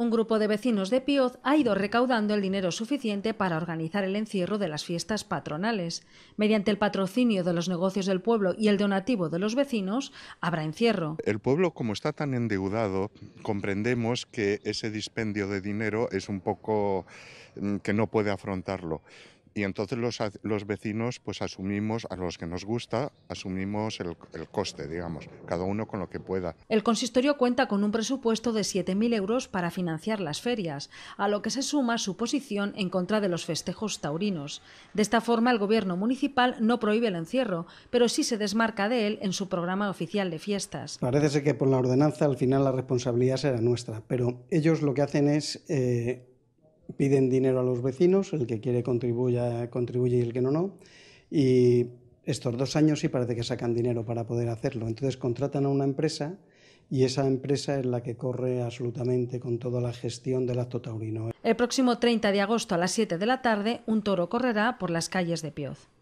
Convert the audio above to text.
Un grupo de vecinos de Pioz ha ido recaudando el dinero suficiente para organizar el encierro de las fiestas patronales. Mediante el patrocinio de los negocios del pueblo y el donativo de los vecinos, habrá encierro. El pueblo, como está tan endeudado, comprendemos que ese dispendio de dinero es un poco mm, que no puede afrontarlo y entonces los, vecinos pues asumimos, a los que nos gusta, asumimos el, coste, digamos, cada uno con lo que pueda. El consistorio cuenta con un presupuesto de 7.000 euros para financiar las ferias, a lo que se suma su posición en contra de los festejos taurinos. De esta forma, el gobierno municipal no prohíbe el encierro, pero sí se desmarca de él en su programa oficial de fiestas. Parece que por la ordenanza al final la responsabilidad será nuestra, pero ellos lo que hacen es... Eh, piden dinero a los vecinos, el que quiere contribuye y el que no, no. Y estos dos años sí parece que sacan dinero para poder hacerlo. Entonces contratan a una empresa y esa empresa es la que corre absolutamente con toda la gestión del acto taurino. El próximo 30 de agosto a las 7 de la tarde, un toro correrá por las calles de Pioz.